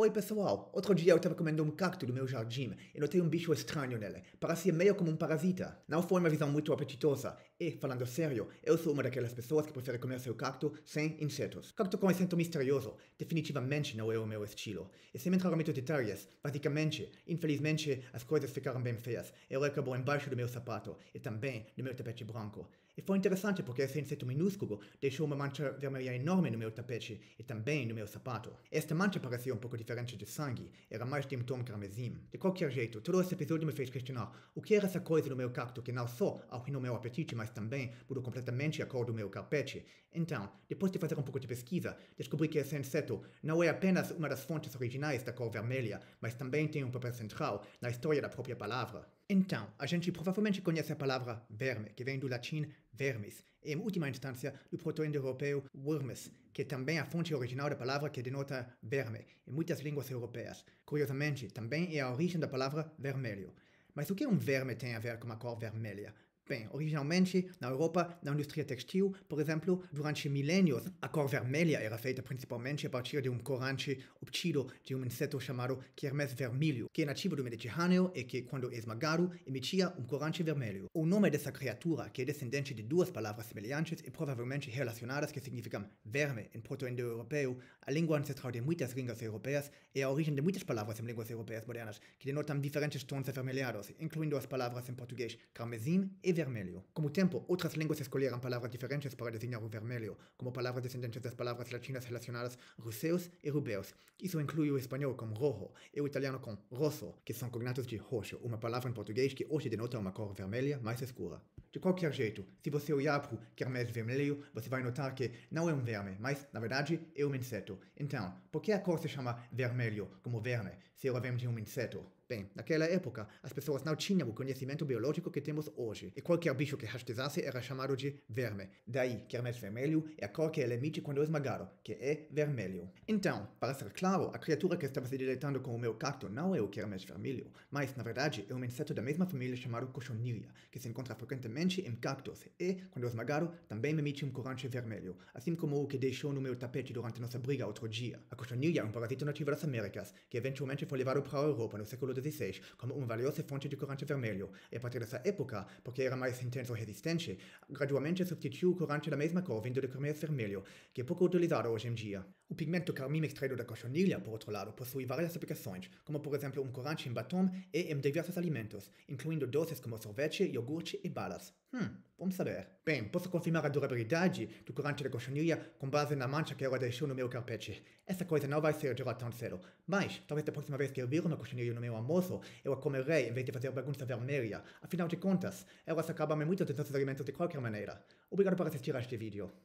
Oi pessoal, outro dia eu estava comendo um cacto do meu jardim e notei um bicho estranho nele. Parecia meio como um parasita. Não foi uma visão muito apetitosa. E, falando sério, eu sou uma daquelas pessoas que prefere comer seu cacto sem insetos. Cacto com acento misterioso definitivamente não é o meu estilo. E sem entrar muito detalhes, basicamente, infelizmente, as coisas ficaram bem feias. Ele acabou embaixo do meu sapato e também no meu tapete branco. E foi interessante porque esse inseto minúsculo deixou uma mancha vermelha enorme no meu tapete e também no meu sapato. Esta mancha parecia um pouco diferente de sangue era mais de um tom carmesim. De qualquer jeito, todo esse episódio me fez questionar o que era essa coisa no meu cacto que não só arruinou meu apetite, mas também mudou completamente a cor do meu carpete. Então, depois de fazer um pouco de pesquisa, descobri que esse inseto não é apenas uma das fontes originais da cor vermelha, mas também tem um papel central na história da própria palavra. Então, a gente provavelmente conhece a palavra verme, que vem do latim vermes. Em última instância, do proto-indo-europeu wormes, que é também a fonte original da palavra que denota verme em muitas línguas europeias. Curiosamente, também é a origem da palavra vermelho. Mas o que um verme tem a ver com a cor vermelha? Bem, originalmente, na Europa, na indústria textil, por exemplo, durante milênios, a cor vermelha era feita principalmente a partir de um corante obtido de um inseto chamado quermes vermelho, que é nativo do Mediterrâneo e que, quando esmagado, emitia um corante vermelho. O nome dessa criatura, que é descendente de duas palavras semelhantes e provavelmente relacionadas que significam verme em proto-indo-europeu, a língua ancestral de muitas línguas europeias é a origem de muitas palavras em línguas europeias modernas, que denotam diferentes tons avermelhados, incluindo as palavras em português carmesim e vermelho. tempo, outras línguas escolheram palavras diferentes para designar o vermelho, como palavras descendentes das palavras latinas relacionadas russeus e rubeus. Isso inclui o espanhol com rojo e o italiano com rosso, que são cognatos de roxo, uma palavra em português que hoje denota uma cor vermelha mais escura. De qualquer jeito, se você olhar para o quermés vermelho, você vai notar que não é um verme, mas, na verdade, é um inseto. Então, por que a cor se chama vermelho, como verme, se ela vem de um inseto? Bem, naquela época, as pessoas não tinham o conhecimento biológico que temos hoje, e qualquer bicho que rastejasse era chamado de verme. Daí, quermês vermelho é a cor que ele emite quando é esmagado, que é vermelho. Então, para ser claro, a criatura que estava se deleitando com o meu cacto não é o quermês vermelho, mas, na verdade, é um inseto da mesma família chamado cochonilha, que se encontra frequentemente em cactos e, quando é esmagado, também emite um corante vermelho, assim como o que deixou no meu tapete durante nossa briga outro dia. A cochonilha é um parasita nativo das Américas, que eventualmente foi levado para a Europa no século como uma valiosa fonte de corante vermelho, e a partir dessa época, porque era mais intenso e resistente, gradualmente substituiu o corante da mesma cor vindo de cornês vermelho, que é pouco utilizado hoje em dia. O pigmento carmim extraído da cochonilha, por outro lado, possui várias aplicações, como por exemplo um corante em batom e em diversos alimentos, incluindo doces como sorvete, iogurte e balas. Hum, Vamos saber. Bem, posso confirmar a durabilidade do corante da cochonilha com base na mancha que ela deixou no meu carpete. Essa coisa não vai ser de tão cedo. Mas, talvez da próxima vez que eu vir uma cochonilha no meu almoço, eu a comerei em vez de fazer bagunça vermelha. Afinal de contas, elas acabam me muito dos nossos alimentos de qualquer maneira. Obrigado por assistir a este vídeo.